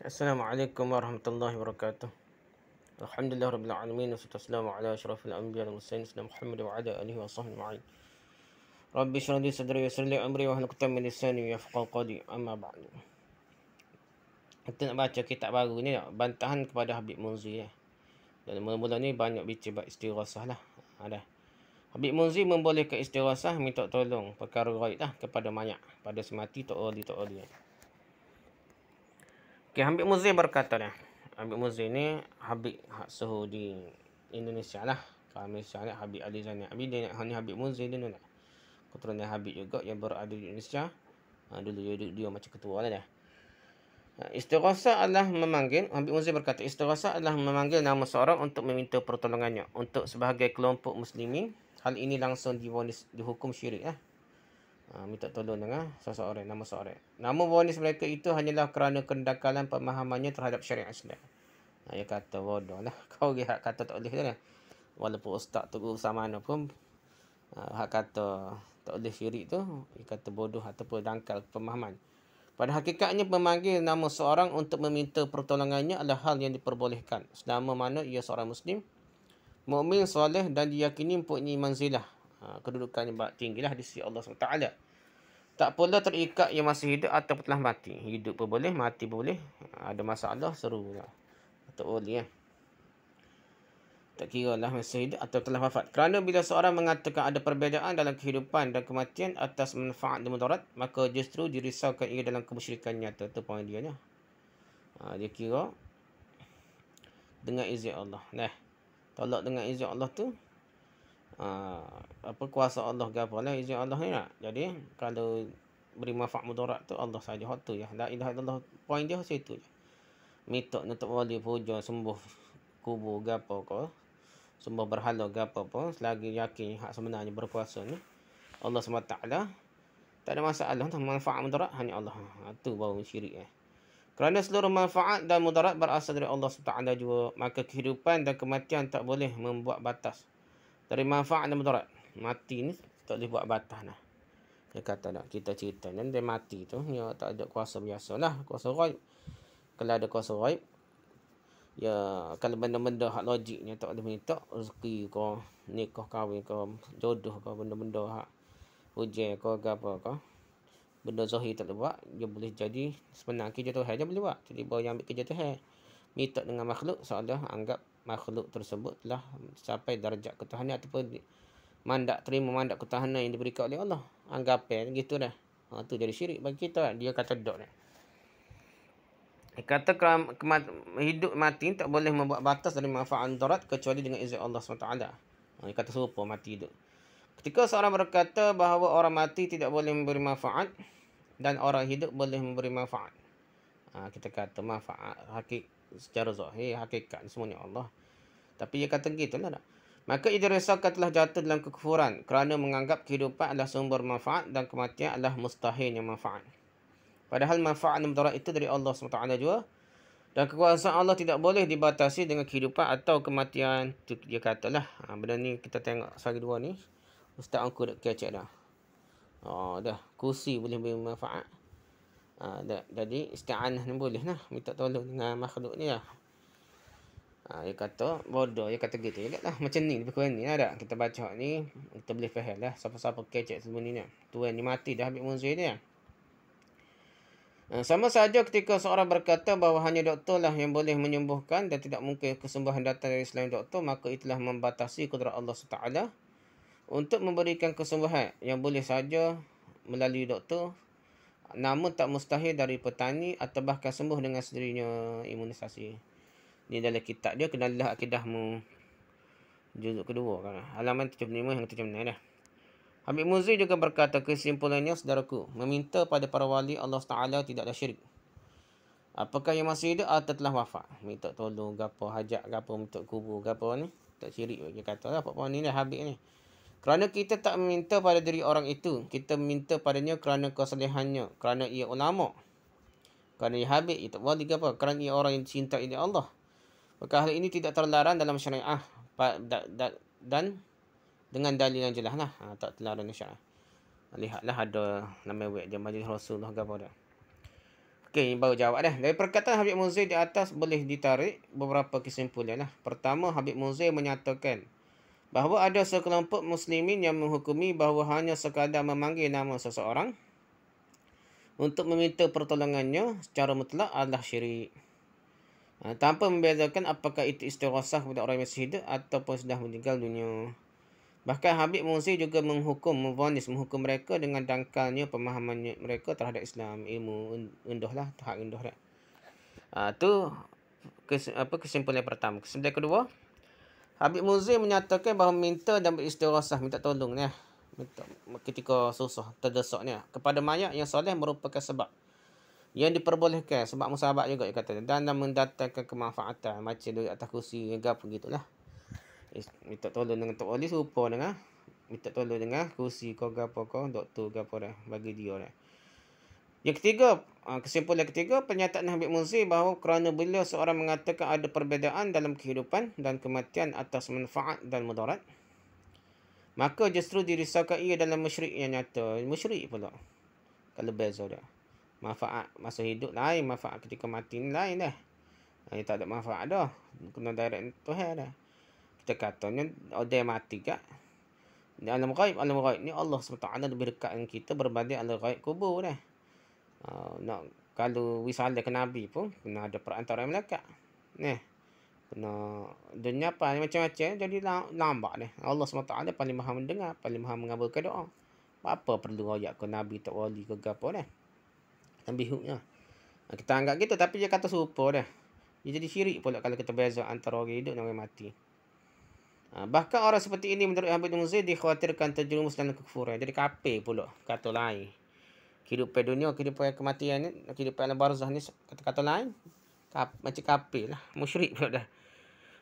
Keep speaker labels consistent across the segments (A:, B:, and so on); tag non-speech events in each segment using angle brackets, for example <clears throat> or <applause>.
A: Assalamualaikum warahmatullahi wabarakatuh. Alhamdulillah rabbil alamin wassalatu wassalamu ala asyrafil anbiya'i wal mursalin sayyidina Muhammad wa ala alihi washabbihi ajma'in. Rabbi shrah li sadri yassir li amri wa hlul 'uqdatam lisani yafqahu qawli amma ba'du. Kita nak baca kitab baru ni bantahan kepada Habib Munzi. eh. Dan mula-mula ni banyak bincang bab istighasah lah. Ada. Habib Munzi membolehkan istighasah minta tolong perkara ghaib lah kepada mayat pada semati tak oli tak oli. Eh. Okey, Habib Muzir berkata dia. Habib Muzir ni Habib hak suhu di Indonesia lah. Kalau Malaysia ni Habib Ali Zani Abidin. Ini Habib Muzir dia ni. Keturunan Habib juga yang berada di Indonesia. Ha, dulu dia, dia, dia macam ketua lah dia. Ha, Istighasa adalah memanggil Habib Muzi berkata Istighasa adalah memanggil nama seorang untuk meminta pertolongannya Untuk sebahagian kelompok Muslimi, Hal ini langsung dihukum syirik eh. Ha, minta tolong dengan seseorang nama seseorang. Nama wanis mereka itu hanyalah kerana kendakalan pemahamannya terhadap syariat Islam. Ha, kata bodoh lah. <laughs> Kau lihat kata tak boleh lah. Walaupun ustaz tu sama mana pun. Ha, kata tak boleh syirik tu. Dia kata bodoh ataupun dangkal pemahaman. Pada hakikatnya memanggil nama seorang untuk meminta pertolongannya adalah hal yang diperbolehkan. Selama mana ia seorang Muslim. Mu'min soleh dan diyakini mempunyai manzilah. Ha, kedudukan yang tinggi lah di sisi Allah SWT. Tak perlu terikat yang masih hidup atau telah mati. Hidup pun boleh, mati pun boleh. Ha, ada masalah, seru lah. Atau boleh ya. Tak kira lah masih hidup atau telah wafat. Kerana bila seorang mengatakan ada perbezaan dalam kehidupan dan kematian atas manfaat dan mudarat, maka justru dirisaukan ia dalam kemusyrikan nyata. Itu poin dia ya. Dia kira dengan izin Allah. Nah, tolak dengan izin Allah tu, Ha, apa kuasa Allah ke apa lah, izin Allah ni jadi kalau beri manfaat mudarat tu Allah saja hak tu ya la ilaha illallah poin dia situ je mitok nak wali puja sembuh kubur ke apa sembuh berhala ke apa pun selagi yakin hak sebenarnya berkuasa ni Allah SWT tak ada masalah tentang manfaat mudarat hanya Allah ha, tu baru syirik eh kerana seluruh manfaat dan mudarat berasal dari Allah SWT juga maka kehidupan dan kematian tak boleh membuat batas. Dari manfaat dan mudarat. Mati ni tak boleh buat batas lah. Dia kata nak kita cerita ni dia mati tu. Ya tak ada kuasa biasa lah. Kuasa raib. Kalau ada kuasa raib. Ya kalau benda-benda hak logik ni tak boleh minta. Rezeki kau. Nikah kahwin kau. Jodoh kau. Benda-benda hak. Hujan kau. Gapa kau. Benda zahir tak boleh buat. Dia boleh jadi. Sebenarnya kerja Tuhan dia boleh buat. Jadi boleh ambil kerja Tuhan. Minta dengan makhluk. Soalnya anggap makhluk tersebut telah sampai darjat ketuhanan ataupun mandak terima mandak ketuhanan yang diberikan oleh Allah. Anggapan gitu dah. Ha, tu jadi syirik bagi kita. Kan? Dia kata dok ni. Dia kata hidup mati tak boleh membuat batas dari manfaat darat kecuali dengan izin Allah SWT. Ha, dia kata serupa mati hidup. Ketika seorang berkata bahawa orang mati tidak boleh memberi manfaat dan orang hidup boleh memberi manfaat. Ha, kita kata manfaat hakik secara zahir, hakikat semuanya Allah. Tapi dia kata gitu lah tak? Maka ia dirisaukan telah jatuh dalam kekufuran kerana menganggap kehidupan adalah sumber manfaat dan kematian adalah mustahilnya manfaat. Padahal manfaat dan mudarat itu dari Allah SWT juga. Dan kekuasaan Allah tidak boleh dibatasi dengan kehidupan atau kematian. dia katalah. Ha, benda ni kita tengok sehari dua ni. Ustaz aku dah kecek dah. Oh, dah. Kursi boleh beri manfaat. Ha, dah. Jadi, isti'anah ni boleh lah. Minta tolong dengan makhluk ni lah. Ha, dia kata bodoh dia kata gitu juga lah macam ni lebih kurang ni ada lah, kita baca ni kita boleh faham lah siapa-siapa kecek tu ni, ni. Lah. tuan ni mati dah ambil munzir dia lah. ha, sama saja ketika seorang berkata bahawa hanya doktor lah yang boleh menyembuhkan dan tidak mungkin kesembuhan datang dari selain doktor, maka itulah membatasi kudrat Allah SWT untuk memberikan kesembuhan yang boleh saja melalui doktor, namun tak mustahil dari petani atau bahkan sembuh dengan sendirinya imunisasi. Ini dalam kitab dia kenalah akidahmu. Juzuk kedua kan. Halaman 75 yang 76 dah. Habib Muzi juga berkata kesimpulannya saudaraku meminta pada para wali Allah Taala tidaklah syirik. Apakah yang masih hidup atau telah wafat? Minta tolong gapo hajat gapo untuk kubur gapo ni. Tak syirik dia kata lah apa ni lah Habib ni. Kerana kita tak meminta pada diri orang itu, kita meminta padanya kerana kesalehannya, kerana ia ulama. Kerana ia Habib, itu tak wali apa? Kerana ia orang yang cinta ini Allah. Maka hal ini tidak terlarang dalam syariah dan dengan dalil yang jelas lah. Ha, tak terlarang dalam syariah. Lihatlah ada nama wek dia majlis Rasulullah ke apa dia. Okey, ini baru jawab dah. Dari perkataan Habib Muzir di atas boleh ditarik beberapa kesimpulan lah. Pertama, Habib Muzir menyatakan bahawa ada sekelompok muslimin yang menghukumi bahawa hanya sekadar memanggil nama seseorang untuk meminta pertolongannya secara mutlak adalah syirik. Ha, tanpa membezakan apakah itu istirahat kepada orang yang masih hidup ataupun sudah meninggal dunia. Bahkan Habib Musi juga menghukum, memvonis, menghukum mereka dengan dangkalnya pemahaman mereka terhadap Islam. Ilmu unduh lah, tahap unduh lah. Ha, tu apa, kesimpulan pertama. Kesimpulan kedua, Habib Muzi menyatakan bahawa minta dan beristirahat, minta tolong ni. Lah. ketika susah, terdesak ni. Lah. Kepada mayat yang soleh merupakan sebab yang diperbolehkan sebab musabak juga dia kata dan dan mendatangkan kemanfaatan macam duduk atas kursi ke apa gitulah minta tolong dengan tok wali serupa dengan ah. minta tolong dengan kursi kau ke apa kau doktor ke dah bagi dia dah yang ketiga, ah, kesimpulan ketiga, pernyataan Habib Muzi bahawa kerana beliau seorang mengatakan ada perbezaan dalam kehidupan dan kematian atas manfaat dan mudarat, maka justru dirisaukan ia dalam musyrik yang nyata. Musyrik pula. Kalau beza dia manfaat masa hidup lah, lain, manfaat ketika mati lain dah. Ini ha, tak ada manfaat dah. Kena direct Tuhan dah. Kita katanya, oh mati kat. Ini alam ghaib, alam ghaib ni Allah SWT lebih dekat dengan kita berbanding alam ghaib kubur dah. Uh, nak, kalau wisal ke Nabi pun, kena ada perantara mereka, Nih. Kena dunia apa macam-macam jadi lambat ni. Allah SWT paling maha mendengar, paling maha mengabulkan doa. Apa perlu ayat ke Nabi tak wali ke gapa ni. Ambil hooknya. Ha, kita anggap gitu tapi dia kata serupa dia. Dia jadi syirik pula kalau kita beza antara orang hidup dan orang mati. Ha, bahkan orang seperti ini menurut Abu Dhamzi dikhawatirkan terjerumus dalam kekufuran. Jadi kapir pula kata lain. Kehidupan dunia, kehidupan kematian ni, kehidupan alam barzah ni kata-kata lain. Kap, macam kapir lah. Musyrik pula dah.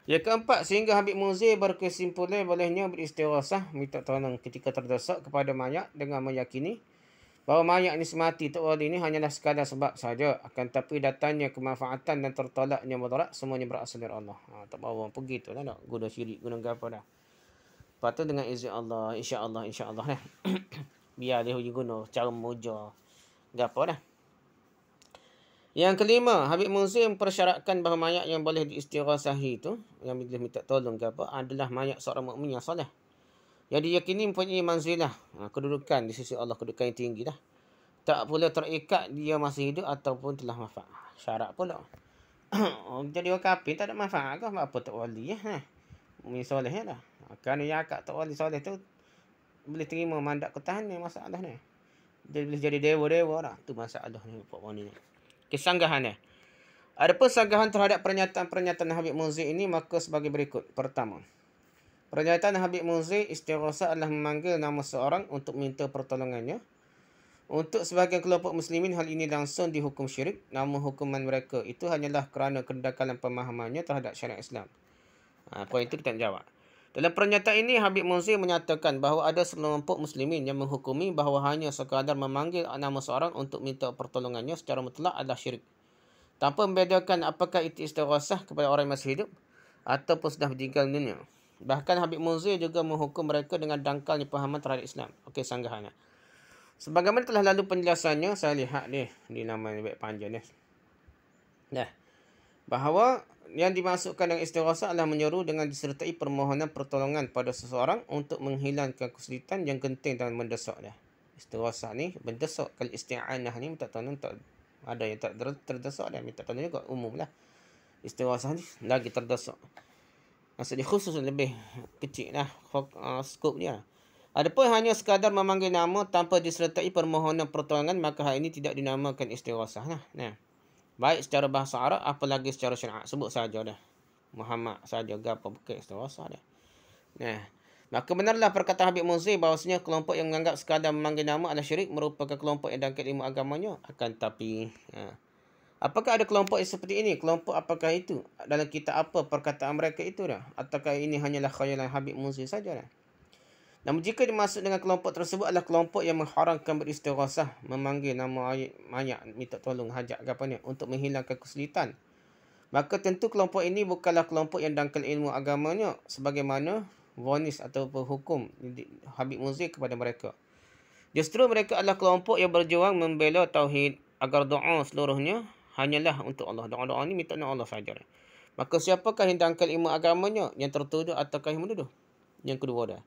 A: Yang keempat, sehingga Habib Muzir berkesimpulan bolehnya beristirahat minta tolong ketika terdesak kepada mayat dengan meyakini bahawa mayat ini semati tak wali ini hanyalah sekadar sebab saja. Akan tapi datangnya kemanfaatan dan tertolaknya mudarat semuanya berasal dari Allah. Ha, tak bawa orang pergi tu lah nak guna syirik, guna gapa dah. Patut dengan izin Allah, insya Allah, insya Allah. lah. <coughs> Biar dia uji guna cara memuja gapa dah. Yang kelima, Habib Muzi mempersyaratkan bahawa mayat yang boleh diistirahat itu, yang boleh minta tolong gapa, adalah mayat seorang mukmin yang soleh. Yang diyakini mempunyai manzilah, ha, kedudukan di sisi Allah, kedudukan yang tinggi dah. Tak boleh terikat dia masih hidup ataupun telah mafak. Syarat pula. <coughs> Jadi orang kapin tak ada manfaat ke? Apa tak wali ya? Ha? Mungkin soleh ya lah. Kerana yang akak tak wali soleh tu, boleh terima mandat ketahan ni masalah ni. Dia boleh jadi dewa-dewa lah. Tu masalah ni. Pak Wani ni. Kesanggahan ni. Eh. Ada pun terhadap pernyataan-pernyataan Habib Muzik ini, maka sebagai berikut. Pertama. Pernyataan Habib Muzi istirahat adalah memanggil nama seorang untuk minta pertolongannya. Untuk sebahagian kelompok muslimin, hal ini langsung dihukum syirik. Namun hukuman mereka itu hanyalah kerana kedekalan pemahamannya terhadap syariat Islam. Ha, poin itu kita jawab. Dalam pernyataan ini, Habib Muzi menyatakan bahawa ada sekelompok muslimin yang menghukumi bahawa hanya sekadar memanggil nama seorang untuk minta pertolongannya secara mutlak adalah syirik. Tanpa membedakan apakah itu istirahat kepada orang yang masih hidup ataupun sudah meninggal dunia. Bahkan Habib Munzir juga menghukum mereka dengan dangkalnya pemahaman terhadap Islam. Okey, sanggahannya. Sebagaimana telah lalu penjelasannya, saya lihat ni, ni nama yang panjang ni. Dah. Bahawa yang dimasukkan dengan istirahat adalah menyuruh dengan disertai permohonan pertolongan pada seseorang untuk menghilangkan kesulitan yang genting dan mendesak dia. Istirahat ni, mendesak kalau isti'anah ni, minta tolong tak ada yang tak terdesak dia, minta tolong juga umum lah. Istirahat ni lagi terdesak. Maksudnya khusus lebih kecil lah uh, skop dia. Adapun hanya sekadar memanggil nama tanpa disertai permohonan pertolongan maka hal ini tidak dinamakan istighosah lah. Nah. Baik secara bahasa Arab apalagi secara syariat sebut saja dah. Muhammad saja Gapa bukan istighosah dah. Nah. Maka benarlah perkataan Habib Muzi bahawasanya kelompok yang menganggap sekadar memanggil nama adalah syirik merupakan kelompok yang dangkat ilmu agamanya akan tapi uh, Apakah ada kelompok yang seperti ini? Kelompok apakah itu? Dalam kita apa perkataan mereka itu dah? Ataukah ini hanyalah khayalan Habib Muzi saja dah? Namun jika dimasuk dengan kelompok tersebut adalah kelompok yang mengharamkan beristirahat, memanggil nama ayat mayat, minta tolong, hajat ke apa ni, untuk menghilangkan kesulitan. Maka tentu kelompok ini bukanlah kelompok yang dangkal ilmu agamanya sebagaimana vonis atau hukum Habib Muzi kepada mereka. Justru mereka adalah kelompok yang berjuang membela tauhid agar doa seluruhnya hanyalah untuk Allah. Doa-doa ni minta dengan Allah sahaja. Maka siapakah yang dangkal ilmu agamanya yang tertuduh ataukah yang menuduh? Yang kedua dah.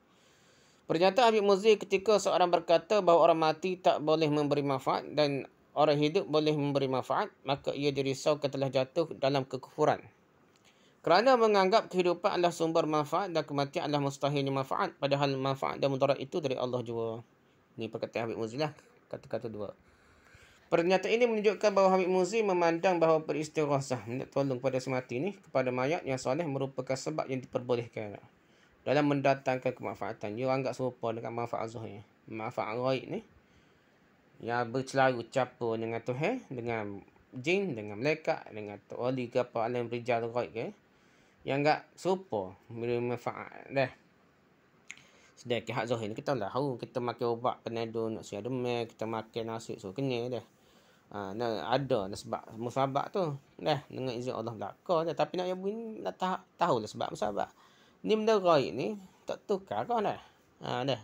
A: Pernyataan Habib Muzir ketika seorang berkata bahawa orang mati tak boleh memberi manfaat dan orang hidup boleh memberi manfaat, maka ia dirisaukan telah jatuh dalam kekufuran. Kerana menganggap kehidupan adalah sumber manfaat dan kematian adalah mustahilnya manfaat, padahal manfaat dan mudarat itu dari Allah jua. Ini perkataan Habib Muzir lah, kata-kata dua. Pernyataan ini menunjukkan bahawa Hamid Muzi memandang bahawa peristirahat minta tolong kepada semati ini kepada mayat yang soleh merupakan sebab yang diperbolehkan dalam mendatangkan kemanfaatan. Dia anggap serupa dengan manfaat zuhir. Manfaat raib ni yang bercelaru capa dengan Tuhan, dengan jin, dengan malaikat, dengan wali ke apa alam rijal raib ke. Yang anggap serupa bila manfaat dah. Sedangkan hak zuhir ni kita lah. Kita makan ubat penadun, nak siap demik, kita makan nasi, so kena dah. Ha, ada lah sebab musabak tu. Dah, dengan izin Allah belakang je. Tapi nak jawab ni, nak tahu, tahu lah sebab musabak. Ni benda raya ni, tak tukar kau dah. Ha, dah.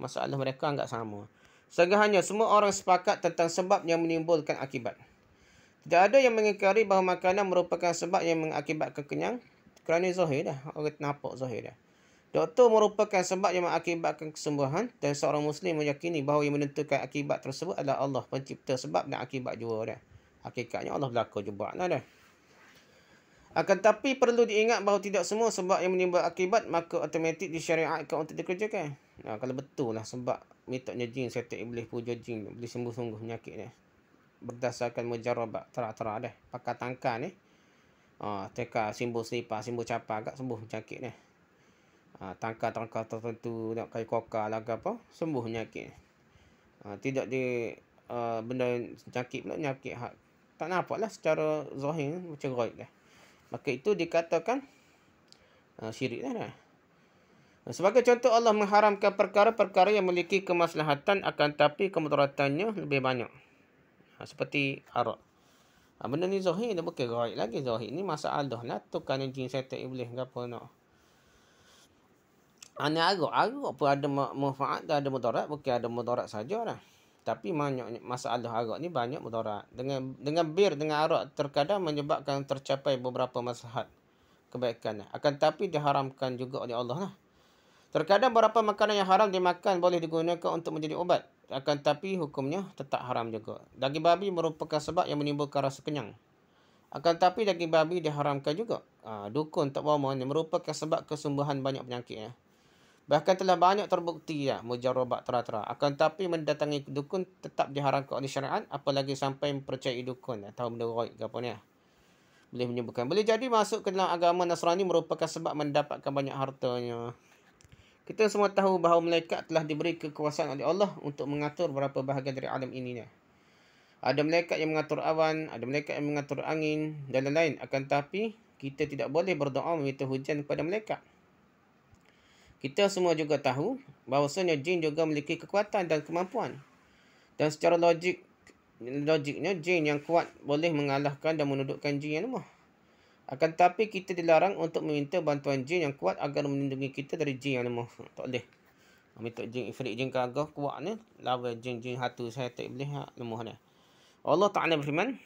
A: Masalah mereka enggak sama. Segahanya, semua orang sepakat tentang sebab yang menimbulkan akibat. Tidak ada yang mengingkari bahawa makanan merupakan sebab yang mengakibatkan kenyang. Kerana zahir dah. Orang nampak zahir dah. Doktor merupakan sebab yang mengakibatkan kesembuhan dan seorang Muslim meyakini bahawa yang menentukan akibat tersebut adalah Allah pencipta sebab dan akibat jua dia. Hakikatnya Allah berlaku je buat lah Akan tapi perlu diingat bahawa tidak semua sebab yang menimbulkan akibat maka automatik disyariatkan untuk dikerjakan. Nah, kalau betul lah sebab mitoknya jin setiap iblis puja jin boleh sembuh sungguh penyakit ni. Berdasarkan mujarabat terak-terak dia. Pakai tangkal ni. Ah, teka simbol selipar, simbol capar agak sembuh penyakit ni ha, tangka-tangka tertentu nak kayu koka, lah ke apa sembuh nyakit ha, tidak di uh, ha, benda nyakit pula nyakit hak tak nampak lah secara zahir macam roid lah maka itu dikatakan uh, syirik lah, lah. Sebagai contoh Allah mengharamkan perkara-perkara yang memiliki kemaslahatan akan tapi kemudaratannya lebih banyak. Ha, seperti arak. Ha, benda ni zahir ni bukan gaib lagi zahir ni masalah dah lah tukar jin setan iblis ke apa nak. No. Ana arak, arak pun ada manfaat dan ada mudarat, bukan ada mudarat sajalah. Tapi banyak masalah arak ni banyak mudarat. Dengan dengan bir dengan arak terkadang menyebabkan tercapai beberapa maslahat kebaikan. Lah. Akan tapi diharamkan juga oleh Allah lah. Terkadang beberapa makanan yang haram dimakan boleh digunakan untuk menjadi ubat. Akan tapi hukumnya tetap haram juga. Daging babi merupakan sebab yang menimbulkan rasa kenyang. Akan tapi daging babi diharamkan juga. Ha, dukun tak bawa mana merupakan sebab kesembuhan banyak penyakit. Ya. Bahkan telah banyak terbukti ya, mujarabat tera Akan tapi mendatangi dukun tetap diharamkan oleh syariat. Apalagi sampai mempercayai dukun atau eh, menderoid ke apa ni. Eh? Boleh menyebutkan. Boleh jadi masuk ke dalam agama Nasrani merupakan sebab mendapatkan banyak hartanya. Kita semua tahu bahawa mereka telah diberi kekuasaan oleh Allah untuk mengatur berapa bahagian dari alam ini. Ya. Ada mereka yang mengatur awan, ada mereka yang mengatur angin dan lain-lain. Akan tapi kita tidak boleh berdoa meminta hujan kepada mereka. Kita semua juga tahu bahawasanya jin juga memiliki kekuatan dan kemampuan. Dan secara logik logiknya jin yang kuat boleh mengalahkan dan menundukkan jin yang lemah. Akan tetapi kita dilarang untuk meminta bantuan jin yang kuat agar melindungi kita dari jin yang lemah. Tak boleh. Ambil tak jin ifrit jin kagah kan kuat ni lawa jin jin hatu saya tak boleh ha, lemah ni. Allah Taala berfirman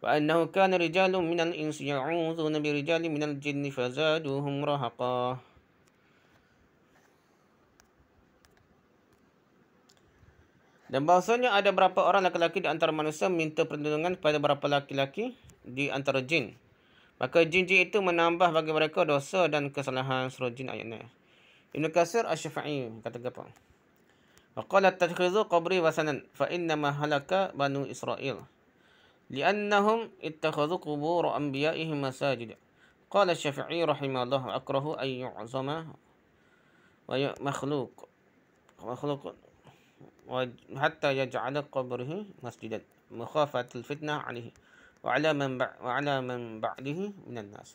A: Wa annahu kana rijalun minal insi ya'udzu bi rijalin minal jinni fazaduhum rahaqah Dan bahasanya ada berapa orang lelaki di antara manusia minta perlindungan kepada berapa lelaki di antara jin. Maka jin-jin itu menambah bagi mereka dosa dan kesalahan seluruh jin ayat ini. Ibn Qasir Ash-Shafi'i kata apa? Waqala tatkhidhu qabri wasanan fa inna halaka banu Israel. Liannahum ittakhadhu qubur anbiya'ihim masajid. Qala Ash-Shafi'i rahimahullah akrahu ayyu'zama wa makhluk. Makhluk. حتى يجعل قبره مسجدا مخافة الفتنة عليه وعلى من وعلى من بعده من الناس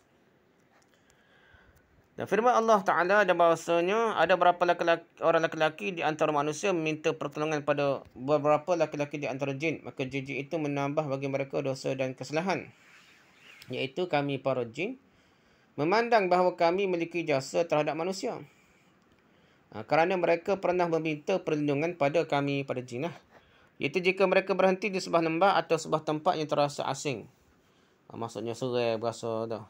A: Dan firman Allah Ta'ala dan bahasanya ada berapa laki -laki, orang laki-laki di antara manusia minta pertolongan pada beberapa laki-laki di antara jin. Maka jin-jin itu menambah bagi mereka dosa dan kesalahan. Iaitu kami para jin memandang bahawa kami memiliki jasa terhadap manusia. Ha, kerana mereka pernah meminta perlindungan pada kami pada jinah. Iaitu jika mereka berhenti di sebuah lembah atau sebuah tempat yang terasa asing. Ha, maksudnya serai berasa dah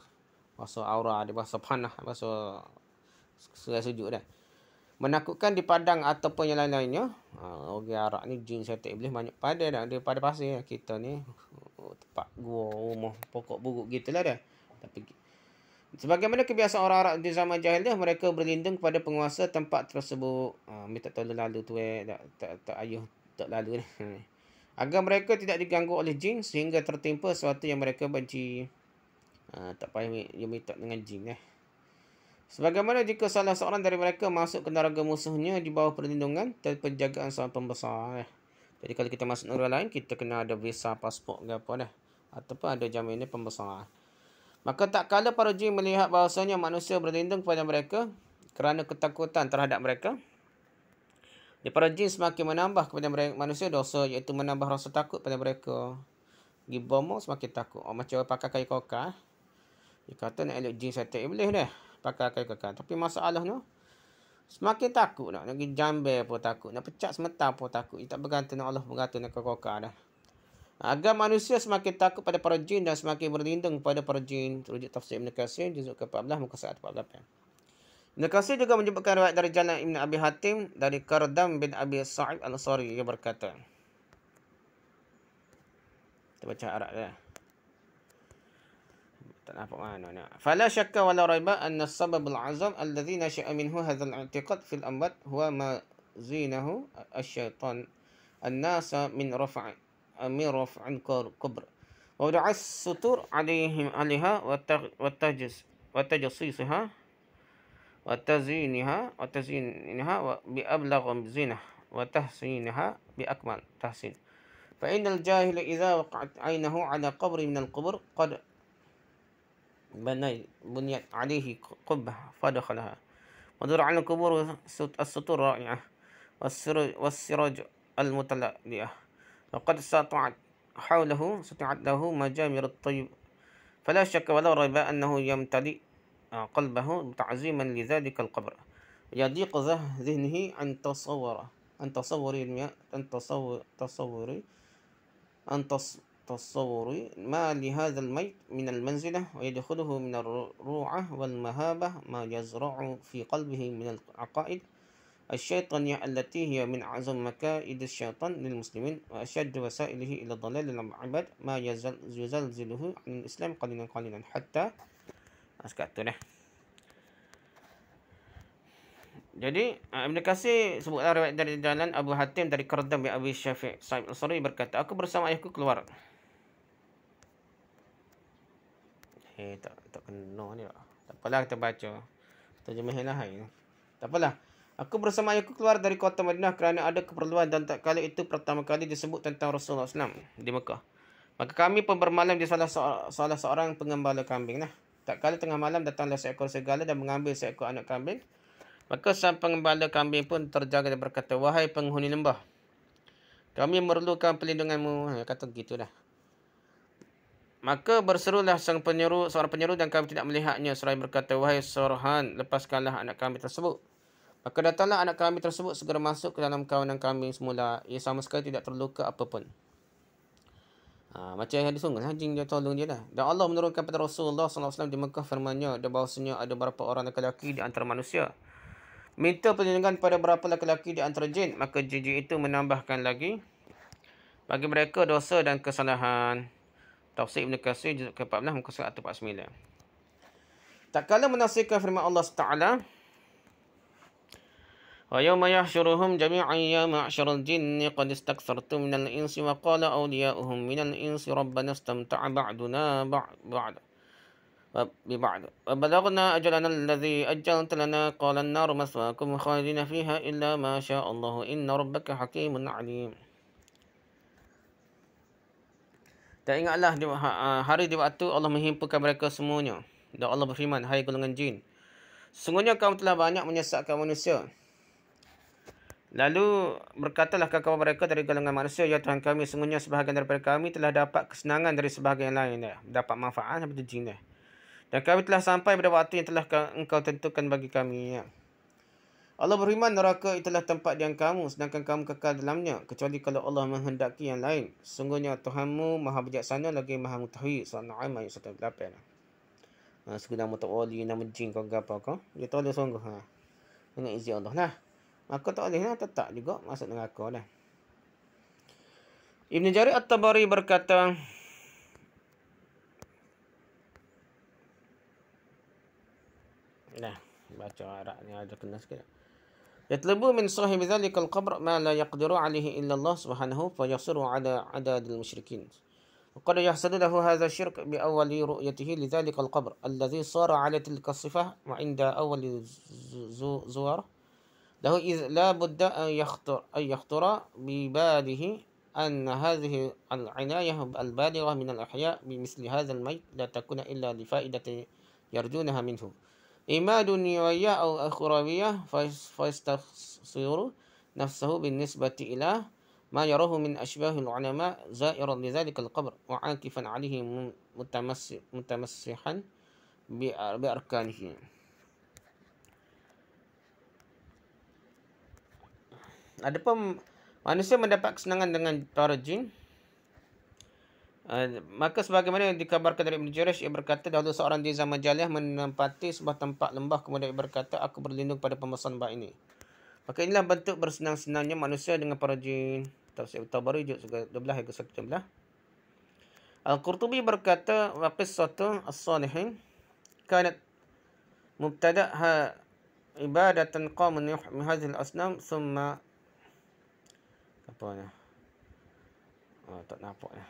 A: Berasa aura, dia berasa panah, berasa serai sejuk dah. Menakutkan di padang ataupun yang lain-lainnya. Uh, orang Arab ni jin saya tak boleh banyak pada dah. Dia pada pasir lah kita ni. Tempat gua, rumah, pokok buruk gitulah dah. Tapi Sebagaimana kebiasaan orang-orang di zaman jahiliah mereka berlindung kepada penguasa tempat tersebut. Ah, uh, tak lalu tu eh, tak tak, tak ayuh tak lalu ni. <laughs> Agar mereka tidak diganggu oleh jin sehingga tertimpa sesuatu yang mereka benci. Ah, tak payah dia minta dengan jin eh. Sebagaimana jika salah seorang dari mereka masuk ke neraka musuhnya di bawah perlindungan dan penjagaan seorang pembesar eh. Jadi kalau kita masuk negara lain kita kena ada visa pasport ke apa dah. Eh. Ataupun ada jaminan pembesar. Eh. Maka tak kala para jin melihat bahasanya manusia berlindung kepada mereka kerana ketakutan terhadap mereka. Di para jin semakin menambah kepada mereka, manusia dosa iaitu menambah rasa takut pada mereka. Di bomo semakin takut. Oh, macam pakai kayu koka, eh. Dia kata nak elok jin setiap boleh dah. Pakai kayu koka. Tapi masalah ni. Semakin takut nak. Nak pergi jambir pun takut. Nak pecat semetar pun takut. Dia tak bergantung dengan Allah bergantung dengan koka dah. Agar manusia semakin takut pada para jin dan semakin berlindung pada para jin. Terujuk tafsir Ibn Qasir, juzuk ke-14, muka saat 14. Ibn Qasir juga menyebutkan riwayat dari Jalan Ibn Abi Hatim dari Kardam bin Abi Sa'ib Al-Sari. Ia berkata. Kita baca arak dia. Tak nampak mana nak. Fala syakka wala raiba anna sababul azam alladhi nasya'a minhu hadhal i'tiqad fil ambat huwa ma zinahu asyaitan an-nasa min rafa'i ميرور عن كبر ووضع السطور عليهم عليها والتجس وتجصيصها وتزينها وتزينها بأبلغ زينة وتحسينها بأكمل تحسين فإن الجاهل إذا وقعت عينه على قبر من القبر قد بني بنيت عليه قبة فدخلها ودرع على القبور السطور الرائعة والسراج المتلألئة وقد استطعت حوله استطعت له مجامر الطيب فلا شك ولا ريب أنه يمتلئ قلبه تعظيما لذلك القبر يضيق ذهنه عن تصوره أن تصوري الماء أن تصور تصوري عن تصوري ما لهذا الميت من المنزلة ويدخله من الروعة والمهابة ما يزرع في قلبه من العقائد asyaitaniyah allati hiya min azam makaid asyaitan lil muslimin wa ashadd wasailihi ila dhalal lil ibad ma yazal yuzal ziluhu min islam qalinan qalinan hatta askatu dah jadi Ibn Kasih sebutlah riwayat dari jalan Abu Hatim dari Kardam bin Abi Syafiq Sa'id Al-Sari berkata aku bersama ayahku keluar Hei, eh, tak tak kena ni lah. Tak apalah kita baca. Terjemahlah hai. Tak apalah. Aku bersama ayahku keluar dari kota Madinah kerana ada keperluan dan tak kala itu pertama kali disebut tentang Rasulullah SAW di Mekah. Maka kami pun bermalam di salah, salah seorang pengembala kambing. Nah, tak kala tengah malam datanglah seekor segala dan mengambil seekor anak kambing. Maka sang pengembala kambing pun terjaga dan berkata, Wahai penghuni lembah, kami memerlukan perlindunganmu. Ha, kata begitulah. Maka berserulah sang penyeru, seorang penyeru dan kami tidak melihatnya. Serai berkata, Wahai Sorhan, lepaskanlah anak kami tersebut. Maka datanglah anak kami tersebut segera masuk ke dalam kawanan kami semula. Ia sama sekali tidak terluka apapun. Ha, macam yang ada sungguh, ha, jing dia tolong dia lah. Dan Allah menurunkan kepada Rasulullah SAW di Mekah firmannya, dia bahawasanya ada beberapa orang lelaki di antara manusia. Minta perlindungan kepada beberapa lelaki di antara jin, maka jin itu menambahkan lagi bagi mereka dosa dan kesalahan. Tafsir Ibn Qasir, Juzud ke-14, muka surat 49. Tak kala menasihkan firman Allah SWT, ويوم يحشرهم جميعا يا معشر الجن قد استكثرتم من الإنس وقال أولياؤهم من الإنس ربنا استمتع بعدنا بعد ببعد وبلغنا أجلنا الذي أجلت لنا قال النار مثواكم خالدين فيها إلا ما شاء الله إن ربك حكيم عليم Dan ingatlah hari di waktu Allah menghimpulkan mereka semuanya. Dan Allah berfirman, Hai golongan jin. Sungguhnya kamu telah banyak menyesatkan manusia. Lalu berkatalah kakak mereka dari golongan manusia, Ya Tuhan kami, semuanya sebahagian daripada kami telah dapat kesenangan dari sebahagian yang lain. Eh. Dapat manfaat daripada jin. Eh. Dan kami telah sampai pada waktu yang telah engkau tentukan bagi kami. Ya. Allah beriman neraka itulah tempat yang kamu sedangkan kamu kekal dalamnya. Kecuali kalau Allah menghendaki yang lain. Sungguhnya Tuhanmu maha bijaksana lagi maha mutahui. Surah Na'im ayat 18. Eh. Ha, Sekudah mutawali nama jin kau gapa kau. Dia tahu dia sungguh. Ha. Dengan izin Allah lah. Maka tak boleh lah. Tetap juga masuk neraka lah. Ibn Jari At-Tabari berkata. Nah, baca arak ni ada kena sikit. يطلب من صاحب ذلك القبر ما لا يقدر عليه إلا الله سبحانه فيصر على عدد المشركين وقد يحصل له هذا الشرك بأول رؤيته لذلك القبر الذي صار على تلك الصفة وعند أول زواره زو زو زو له إذ لا بد أن يخطر, أن يخطر بباله أن هذه العناية البالغة من الأحياء بمثل هذا الميت لا تكون إلا لفائدة يرجونها منه إما دنيوية أو أخروية فيستخسر نفسه بالنسبة إلى ما يراه من أشباه العلماء زائرا لذلك القبر وعاكفا عليه متمسحا بأركانه Adapun manusia mendapat kesenangan dengan para jin. Uh, maka sebagaimana yang dikabarkan dari Ibn Jurash, ia berkata dahulu seorang di zaman jaliah menempati sebuah tempat lembah kemudian ia berkata, aku berlindung pada pemesan bah ini. Maka inilah bentuk bersenang-senangnya manusia dengan para jin. Tafsir Tabari, juga 12, hingga 11. Al-Qurtubi berkata, Waqis satu as-salihin, kanat mubtada'ha ibadatan qamun yuhmi hazil asnam, summa apanya oh, tak ya.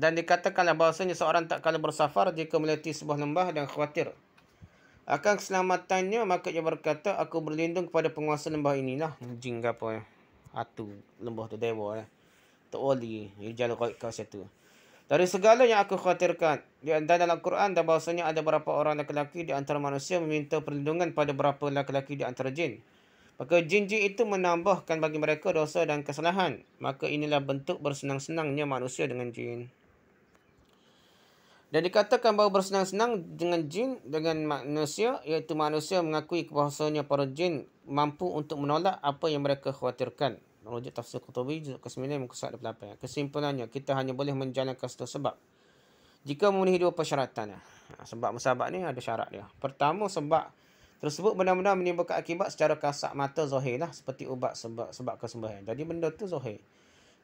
A: dan dikatakanlah bahasanya seorang tak kala bersafar jika melihat sebuah lembah dan khawatir akan keselamatannya maka ia berkata aku berlindung kepada penguasa lembah inilah anjing ke apa ya hatu lembah tu dewa ya tak wali jalan kau kau situ dari segala yang aku khawatirkan di antara dalam Quran dan bahawasanya ada beberapa orang lelaki di antara manusia meminta perlindungan pada beberapa lelaki di antara jin Maka jin itu menambahkan bagi mereka dosa dan kesalahan. Maka inilah bentuk bersenang-senangnya manusia dengan jin. Dan dikatakan bahawa bersenang-senang dengan jin, dengan manusia, iaitu manusia mengakui kebahasanya para jin mampu untuk menolak apa yang mereka khawatirkan. Merujuk tafsir Qutubi, Juz ke-9, muka surat 28. Kesimpulannya, kita hanya boleh menjalankan satu sebab. Jika memenuhi dua persyaratan. Sebab musabab ni ada syarat dia. Pertama, sebab tersebut benar-benar menimbulkan akibat secara kasat mata zahir lah seperti ubat sebab sebab kesembuhan. Jadi benda tu zahir.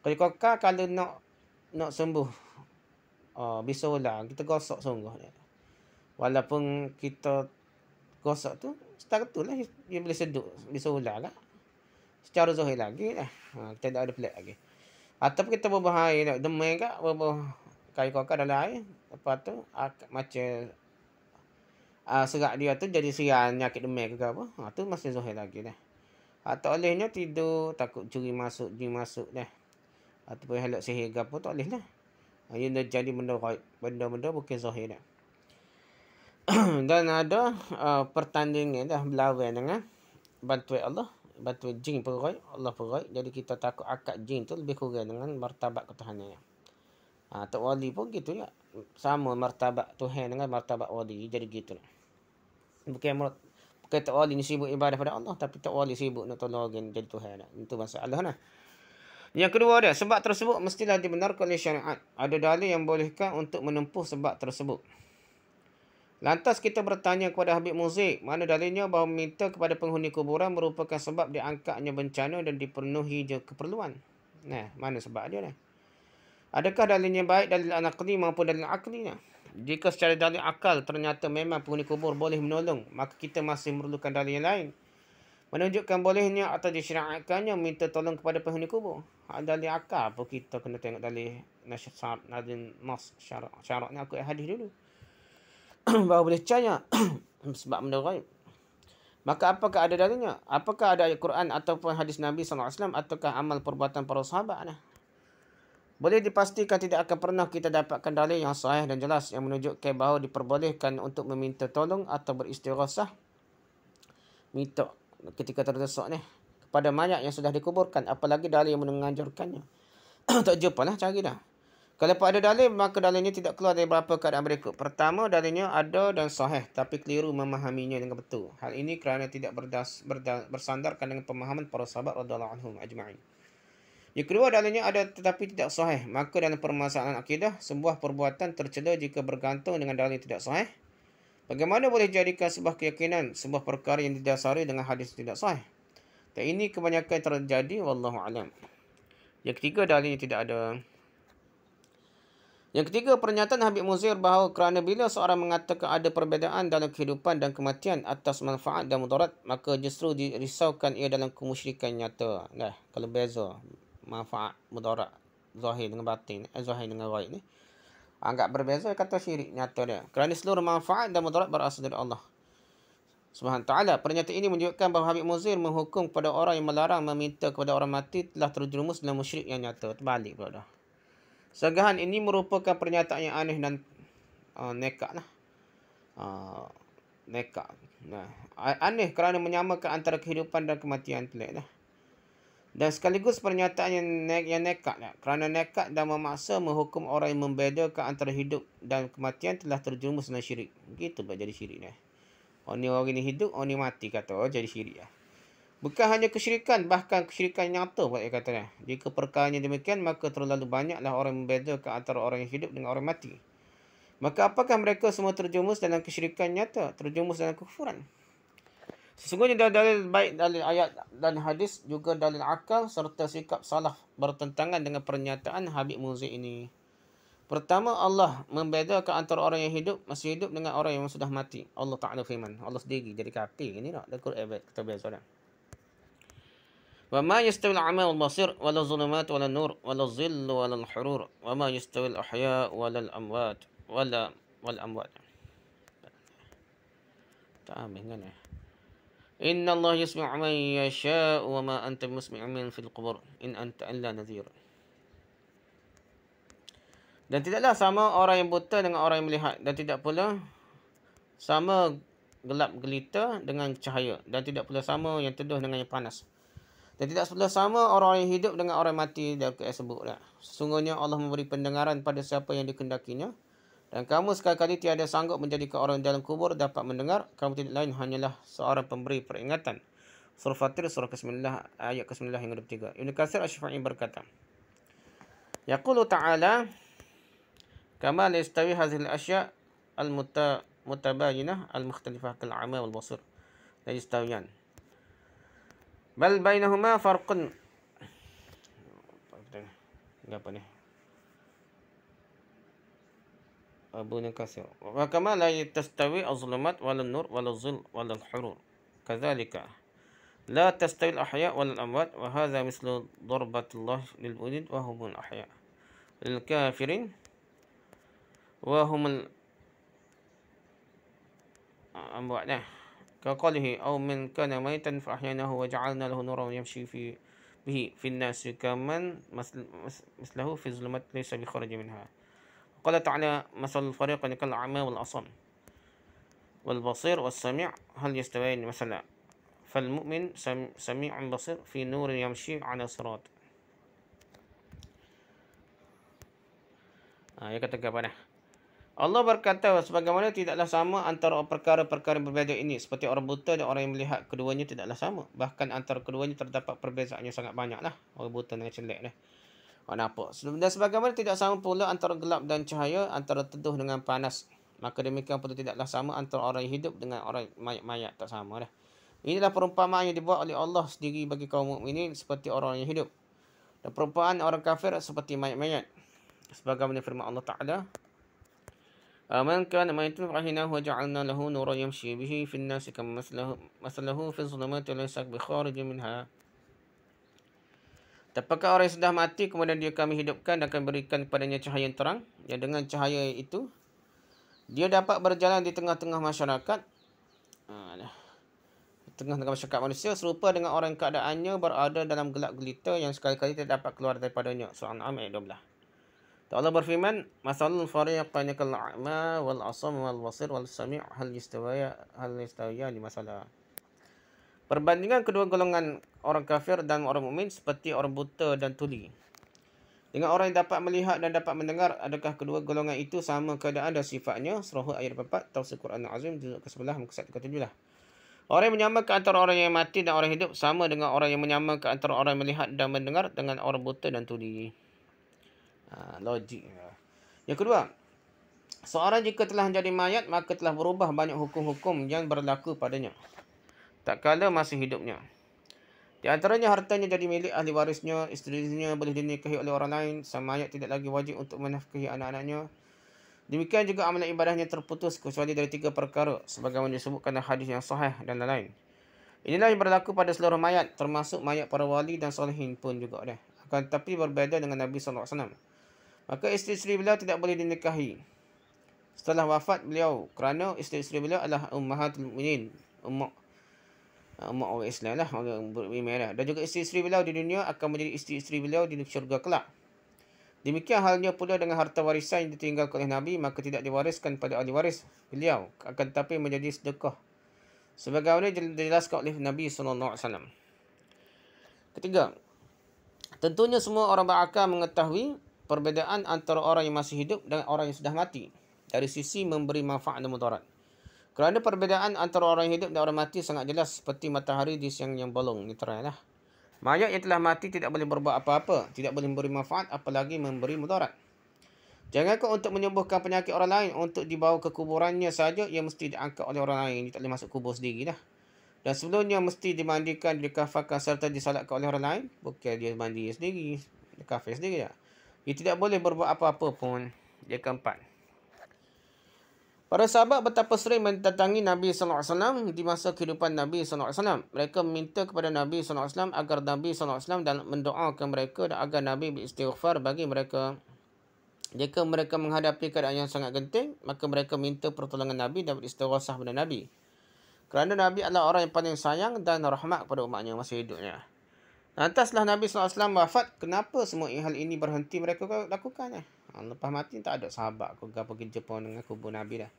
A: Kalau kau kalau nak nak sembuh uh, bisulah kita gosok sungguh ni. Walaupun kita gosok tu setakat tu lah dia boleh seduk bisulah lah. Secara zahir lagi lah. Ha, kita tak ada pelik lagi. Ataupun kita berbahaya nak demai kak berbahaya kayu kau dalam air. Lepas tu macam uh, serak dia tu jadi serang nyakit demai ke apa. Ha, tu masih zuhir lagi dah. Ha, tak bolehnya tidur, takut curi masuk, jin masuk dah. Ataupun halak sihir ke apa, tak boleh Ha, ini dah jadi benda raib. Benda-benda bukan zuhir dah. <coughs> Dan ada uh, pertandingan dah berlawan dengan bantuan Allah. Bantuan jin perai, Allah perai. Jadi kita takut akad jin tu lebih kurang dengan martabat ketuhanannya. Ha, tak wali pun gitu ya. Sama martabat Tuhan dengan martabat wali. Jadi gitu lah bukan murad bukan tak wali ni sibuk ibadah pada Allah tapi tak wali sibuk nak tolong orang jadi tuhan lah. itu masalah nah yang kedua dia sebab tersebut mestilah dibenarkan oleh syariat ada dalil yang bolehkan untuk menempuh sebab tersebut Lantas kita bertanya kepada Habib Muzik, mana dalilnya bahawa meminta kepada penghuni kuburan merupakan sebab diangkatnya bencana dan dipenuhi je keperluan. Nah, mana sebab dia ni? Adakah dalilnya baik dalil anak maupun dalil akli ni? jika secara dalil akal ternyata memang penghuni kubur boleh menolong, maka kita masih memerlukan dalil yang lain. Menunjukkan bolehnya atau disyariatkannya minta tolong kepada penghuni kubur. Dalil akal pun kita kena tengok dalil nasyarat, dalil mas syarat. Syaratnya aku hadis dulu. <clears throat> Baru boleh cahaya <clears throat> sebab benda raib. Maka apakah ada dalilnya? Apakah ada ayat Quran ataupun hadis Nabi SAW ataukah amal perbuatan para sahabat? Nah? Boleh dipastikan tidak akan pernah kita dapatkan dalil yang sahih dan jelas yang menunjukkan bahawa diperbolehkan untuk meminta tolong atau beristirahat minta ketika terdesak ni kepada mayat yang sudah dikuburkan apalagi dalil yang menganjurkannya. <clears throat> tak jumpa lah cari dah. Kalau ada dalil, maka dalilnya tidak keluar dari beberapa keadaan berikut. Pertama, dalilnya ada dan sahih tapi keliru memahaminya dengan betul. Hal ini kerana tidak berdas, berdas, bersandarkan dengan pemahaman para sahabat radhiallahu anhum ajma'in. Yang kedua adanya ada tetapi tidak sahih. Maka dalam permasalahan akidah, sebuah perbuatan tercela jika bergantung dengan dalil tidak sahih. Bagaimana boleh jadikan sebuah keyakinan sebuah perkara yang didasari dengan hadis tidak sahih? Dan ini kebanyakan terjadi, wallahu alam. Yang ketiga dalil tidak ada. Yang ketiga, pernyataan Habib Muzir bahawa kerana bila seorang mengatakan ada perbezaan dalam kehidupan dan kematian atas manfaat dan mudarat, maka justru dirisaukan ia dalam kemusyrikan nyata. Nah, kalau beza manfaat mudarat zahir dengan batin eh, zahir dengan ghaib ni agak berbeza kata syirik nyata dia kerana seluruh manfaat dan mudarat berasal dari Allah Subhanahu taala pernyataan ini menunjukkan bahawa Habib Muzir menghukum kepada orang yang melarang meminta kepada orang mati telah terjerumus dalam musyrik yang nyata terbalik pula dah Segahan ini merupakan pernyataan yang aneh dan uh, nekat lah. Uh, nekat. Nah, aneh kerana menyamakan antara kehidupan dan kematian lah dan sekaligus pernyataan yang, ne- yang nekat lah. kerana nekat dan memaksa menghukum orang yang membedakan antara hidup dan kematian telah terjerumus dalam syirik gitu buat jadi syirik ni eh. orang ni orang ni hidup orang ni mati kata oh, jadi syirik lah. bukan hanya kesyirikan bahkan kesyirikan yang nyata buat dia kata eh. jika perkara demikian maka terlalu banyaklah orang yang membedakan antara orang yang hidup dengan orang mati Maka apakah mereka semua terjumus dalam kesyirikan nyata? Terjumus dalam kekufuran? Sesungguhnya dalil-dalil baik dalil ayat dan hadis juga dalil akal serta sikap salah bertentangan dengan pernyataan Habib Muzik ini. Pertama, Allah membedakan antara orang yang hidup, masih hidup dengan orang yang sudah mati. Allah Ta'ala firman. Allah sendiri jadi kaki. Ini nak dekut ayat kita biasa dah. Wa ma yastawi al-amal al-basir wa la zulumat wa la nur wa la zillu wa la al-hurur wa ma yastawi al-ahya wa amwat wa amwat Tak ambil kan eh? Inna Allah yusmi'u man yasha'u wa ma anta musmi'u min fil qubur in anta illa nadhir. Dan tidaklah sama orang yang buta dengan orang yang melihat dan tidak pula sama gelap gelita dengan cahaya dan tidak pula sama yang teduh dengan yang panas. Dan tidak pula sama orang yang hidup dengan orang yang mati dalam keesebuk. Sesungguhnya Allah memberi pendengaran pada siapa yang dikehendakinya. Dan kamu sekali-kali tiada sanggup menjadi ke orang dalam kubur dapat mendengar. Kamu tidak lain hanyalah seorang pemberi peringatan. Surah Fatir, Surah ke ayat ke-9, hingga tiga. Ibn Kasir Ash-Fa'in berkata, Yaqulu Ta'ala, Kama listawi hazil asya' al-mutabayinah muta al-mukhtalifah amal wal-basur. Layistawiyan. Bal bainahuma farqun. Tengah apa ni? ويبون كثيرا وكما لا تستوي الظلمات ولا النور ولا الظل ولا الحرور كذلك لا تستوي الأحياء ولا الأموات وهذا مثل ضربة الله للبنين وهم الأحياء الكافرين وهم الأموات كقوله أو من كان ميتا فأحييناه وجعلنا له نورا يمشي في به في الناس كمن مثله في الظلمات ليس بخرج منها قال تعالى مثل الفريق كان العمى والأصم والبصير والسميع هل يستويان مثلا فالمؤمن سميع بصير في نور يمشي على صراط آه يكتب كبيره Allah berkata sebagaimana tidaklah sama antara perkara-perkara berbeza ini seperti orang buta dan orang yang melihat keduanya tidaklah sama bahkan antara keduanya terdapat perbezaan sangat banyaklah orang buta dengan celak warna apa. Dan sebagaimana tidak sama pula antara gelap dan cahaya, antara teduh dengan panas. Maka demikian pun tidaklah sama antara orang yang hidup dengan orang mayat-mayat. Tak sama dah. Inilah perumpamaan yang dibuat oleh Allah sendiri bagi kaum mukminin seperti orang yang hidup. Dan perumpamaan orang kafir seperti mayat-mayat. Sebagaimana firman Allah Ta'ala. Aman kan? mayitun fa hina huwa ja'alna lahu nuran yamshi bihi fin nasi kam maslahu fi dhulumati laysa bi kharij minha. Apakah orang yang sudah mati kemudian dia kami hidupkan dan akan berikan kepadanya cahaya yang terang? Ya dengan cahaya itu dia dapat berjalan di tengah-tengah masyarakat. Ha, tengah-tengah masyarakat manusia serupa dengan orang keadaannya berada dalam gelap gelita yang sekali-kali tidak dapat keluar daripadanya. Surah Al-A'am ayat 12. Allah berfirman, "Masalul fariqaini a'ma wal asam wal wasir wal sami' hal yastawiya hal yastawiya li masalah?" Perbandingan kedua golongan orang kafir dan orang mukmin seperti orang buta dan tuli. Dengan orang yang dapat melihat dan dapat mendengar, adakah kedua golongan itu sama keadaan dan sifatnya? Surah ayat 4, Tafsir Quran Al-Azim, Juzuk ke sebelah Muka 1 ke-7 Orang yang menyamakan antara orang yang mati dan orang hidup sama dengan orang yang menyamakan antara orang yang melihat dan mendengar dengan orang buta dan tuli. Ha, logik. Yang kedua, seorang jika telah menjadi mayat, maka telah berubah banyak hukum-hukum yang berlaku padanya tak kala masih hidupnya. Di antaranya hartanya jadi milik ahli warisnya, isterinya boleh dinikahi oleh orang lain, sama ayat tidak lagi wajib untuk menafkahi anak-anaknya. Demikian juga amalan ibadahnya terputus kecuali dari tiga perkara sebagaimana disebutkan dalam hadis yang sahih dan lain-lain. Inilah yang berlaku pada seluruh mayat termasuk mayat para wali dan solehin pun juga dah. Akan tetapi berbeza dengan Nabi SAW. Maka isteri-isteri beliau tidak boleh dinikahi. Setelah wafat beliau kerana isteri-isteri beliau adalah ummahatul mu'minin. Ummah. Ah, mak orang Islam lah orang beriman merah dan juga isteri-isteri beliau di dunia akan menjadi isteri-isteri beliau di syurga kelak demikian halnya pula dengan harta warisan yang ditinggalkan oleh nabi maka tidak diwariskan pada ahli waris beliau akan tetapi menjadi sedekah sebagaimana dijelaskan oleh nabi sallallahu alaihi wasallam ketiga tentunya semua orang berakal mengetahui perbezaan antara orang yang masih hidup dengan orang yang sudah mati dari sisi memberi manfaat dan mudarat kerana perbezaan antara orang hidup dan orang mati sangat jelas seperti matahari di siang yang bolong. Ini terangnya. Lah. Mayat yang telah mati tidak boleh berbuat apa-apa. Tidak boleh memberi manfaat apalagi memberi mudarat. Jangan kau untuk menyembuhkan penyakit orang lain untuk dibawa ke kuburannya saja yang mesti diangkat oleh orang lain. Dia tak boleh masuk kubur sendiri dah. Dan sebelumnya mesti dimandikan, dikafahkan serta disalatkan oleh orang lain. Bukan dia mandi sendiri. Dia kafir sendiri dah. Ia tidak boleh berbuat apa-apa pun. Dia keempat. Para sahabat betapa sering mendatangi Nabi SAW di masa kehidupan Nabi SAW. Mereka meminta kepada Nabi SAW agar Nabi SAW dan mendoakan mereka dan agar Nabi beristighfar bagi mereka. Jika mereka menghadapi keadaan yang sangat genting, maka mereka minta pertolongan Nabi dan beristighfar kepada Nabi. Kerana Nabi adalah orang yang paling sayang dan rahmat kepada umatnya masa hidupnya. Lantaslah Nabi SAW wafat, kenapa semua hal ini berhenti mereka lakukannya? Eh? Lepas mati tak ada sahabat aku ke pergi Jepun dengan kubur Nabi dah.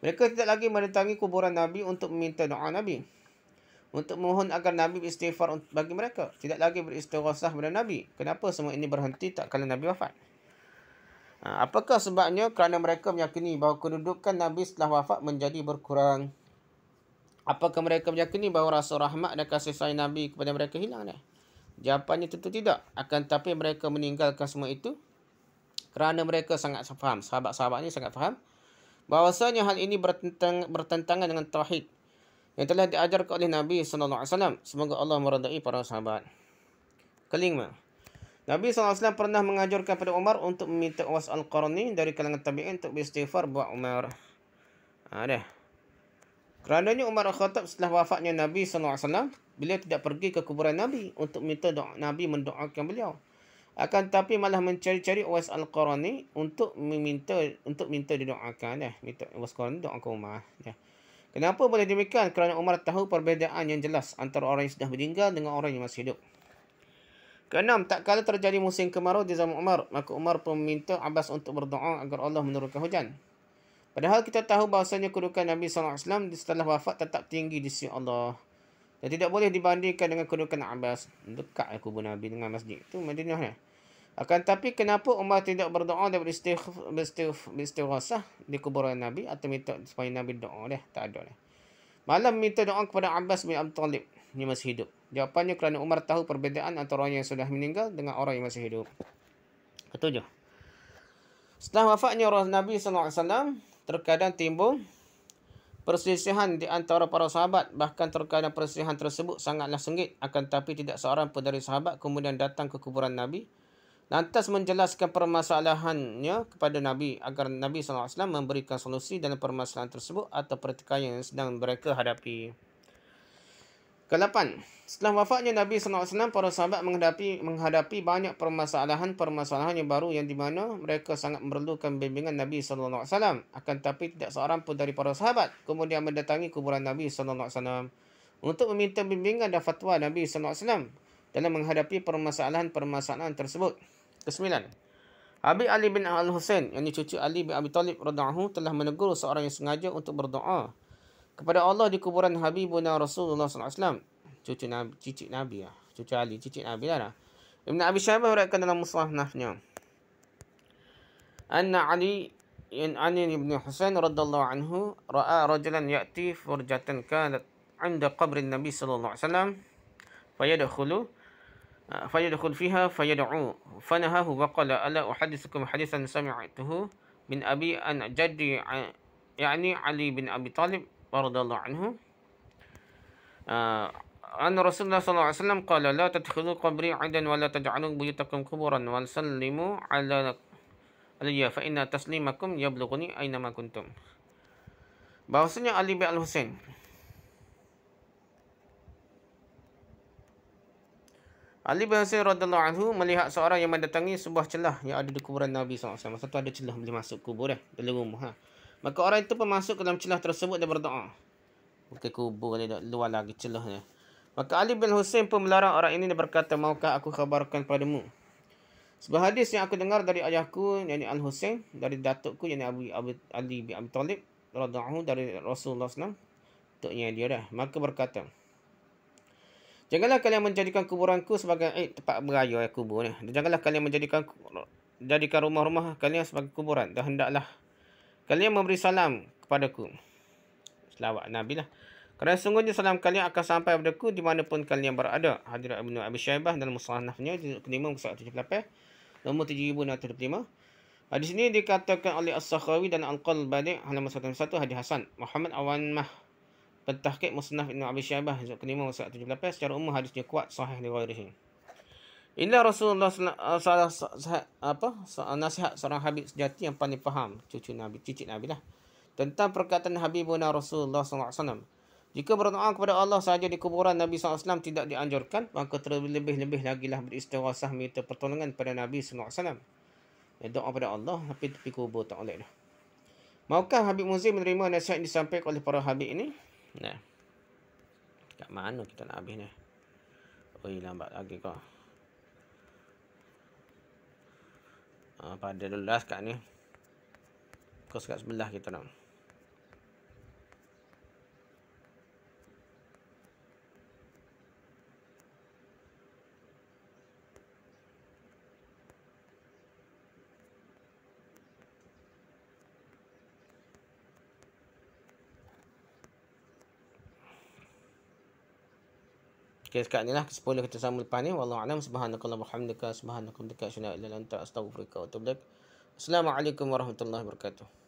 A: Mereka tidak lagi mendatangi kuburan Nabi untuk meminta doa Nabi. Untuk mohon agar Nabi beristighfar bagi mereka. Tidak lagi beristighfar kepada Nabi. Kenapa semua ini berhenti tak kala Nabi wafat? Ha, apakah sebabnya kerana mereka meyakini bahawa kedudukan Nabi setelah wafat menjadi berkurang? Apakah mereka meyakini bahawa rasa rahmat dan kasih sayang Nabi kepada mereka hilang? Ni? Jawapannya tentu tidak. Akan tetapi mereka meninggalkan semua itu kerana mereka sangat faham sahabat-sahabatnya sangat faham bahawasanya hal ini bertentang, bertentangan dengan tauhid yang telah diajar oleh Nabi sallallahu alaihi wasallam semoga Allah meridai para sahabat kelima Nabi sallallahu alaihi wasallam pernah menganjurkan kepada Umar untuk meminta Uwas Al-Qarni dari kalangan tabi'in untuk beristighfar buat Umar. Ha, ada. Kerananya Umar Al-Khattab setelah wafatnya Nabi sallallahu alaihi wasallam, beliau tidak pergi ke kuburan Nabi untuk minta doa Nabi mendoakan beliau akan tapi malah mencari-cari Uwais Al-Qarani untuk meminta untuk minta didoakan ya minta Uwais Al-Qarani doa ke Umar ya kenapa boleh demikian kerana Umar tahu perbezaan yang jelas antara orang yang sudah meninggal dengan orang yang masih hidup Keenam, tak kala terjadi musim kemarau di zaman Umar, maka Umar pun meminta Abbas untuk berdoa agar Allah menurunkan hujan. Padahal kita tahu bahasanya kedudukan Nabi SAW setelah wafat tetap tinggi di sisi Allah. Dan tidak boleh dibandingkan dengan kedudukan Abbas. Dekat kubur Nabi dengan masjid. Itu Madinah. Eh? Akan tapi kenapa Umar tidak berdoa daripada istighfar di kuburan Nabi atau minta supaya Nabi doa dia? Tak ada dia. Malam minta doa kepada Abbas bin Abdul Talib. Ini masih hidup. Jawapannya kerana Umar tahu perbezaan antara orang yang sudah meninggal dengan orang yang masih hidup. Ketujuh. Setelah wafatnya Rasul Nabi SAW, terkadang timbul perselisihan di antara para sahabat. Bahkan terkadang perselisihan tersebut sangatlah sengit. Akan tapi tidak seorang pun dari sahabat kemudian datang ke kuburan Nabi SAW lantas menjelaskan permasalahannya kepada Nabi agar Nabi SAW memberikan solusi dalam permasalahan tersebut atau pertikaian yang sedang mereka hadapi. Kelapan, setelah wafatnya Nabi SAW, para sahabat menghadapi, menghadapi banyak permasalahan-permasalahan yang baru yang di mana mereka sangat memerlukan bimbingan Nabi SAW. Akan tetapi tidak seorang pun dari para sahabat kemudian mendatangi kuburan Nabi SAW untuk meminta bimbingan dan fatwa Nabi SAW dalam menghadapi permasalahan-permasalahan tersebut. Kesembilan. Abi Ali bin Al Husain, yang cucu Ali bin Abi Talib radhiyallahu telah menegur seorang yang sengaja untuk berdoa kepada Allah di kuburan Habibuna Rasulullah SAW. Cucu Nabi, cucu Nabi ya. Cucu Ali, cucu Nabi lah. Ibn Abi Shaybah berkata dalam musnahnya. An Ali in Ali ibn Husain radhiyallahu anhu ra'a rajulan ya'ti furjatan kanat 'inda kubur Nabi sallallahu alaihi wasallam fayadkhulu فيدخل فيها فيدعو فنهاه وقال ألا أحدثكم حديثا سمعته من أبي أن جدي يعني علي بن أبي طالب رضي الله عنه آه، أن رسول الله صلى الله عليه وسلم قال لا تدخلوا قبري عدا ولا تجعلوا بيوتكم قبرا وسلموا على علي فإن تسليمكم يبلغني أينما كنتم Bahasanya Ali bin Al-Husain Ali bin Hussein radhiyallahu anhu melihat seorang yang mendatangi sebuah celah yang ada di kuburan Nabi SAW. Masa tu ada celah boleh masuk kubur eh, dalam rumah. Ha. Maka orang itu pun masuk ke dalam celah tersebut dan berdoa. Bukan kubur ni dah luar lagi celahnya. Maka Ali bin Hussein pun melarang orang ini dan berkata, Maukah aku khabarkan padamu? Sebuah hadis yang aku dengar dari ayahku, yakni Al-Hussein, dari datukku, yakni Abu, Abu, Ali bin Abi Talib, radhiyallahu dari Rasulullah SAW, untuknya dia dah. Maka berkata, Janganlah kalian menjadikan kuburanku sebagai eh, tempat beraya eh, kubur ni. Dan janganlah kalian menjadikan jadikan rumah-rumah kalian sebagai kuburan. Dan hendaklah kalian memberi salam kepadaku. Selawat Nabi lah. Kerana sungguhnya salam kalian akan sampai kepada ku di mana pun kalian berada. Hadirat Ibn Abi Syaibah dalam Musahnafnya. Kelima, Musahnafnya 78. Nombor 7,625. Hadis ini dikatakan oleh As-Sakhawi dan Al-Qalbani halaman 101 hadis Hasan Muhammad Awan Mah Pentahkid Musnaf Ibn Abi Syabah Juz kelima Masyarakat tujuh lapis Secara umum hadisnya kuat Sahih di Ghairihi Inilah Rasulullah eh, salah, apa, Nasihat seorang Habib sejati Yang paling faham Cucu Nabi Cicit Nabi lah Tentang perkataan Habibuna Rasulullah SAW jika berdoa kepada Allah sahaja di kuburan Nabi SAW tidak dianjurkan, maka terlebih-lebih lagi lah beristirahat minta pertolongan kepada Nabi SAW. Dia eh, doa kepada Allah, tapi tepi kubur tak boleh dah. Maukah Habib Muzi menerima nasihat yang disampaikan oleh para Habib ini? Nah, Kat mana kita nak habis ni? Oi, lambat lagi kau. Ah, pada last kat ni. kau kat sebelah kita nak. Okay, sekarang ni lah. Sepuluh kita sama lepas ni. Wallahualam. Subhanakallah. Alhamdulillah. Subhanakallah. Subhanakallah. Assalamualaikum warahmatullahi wabarakatuh.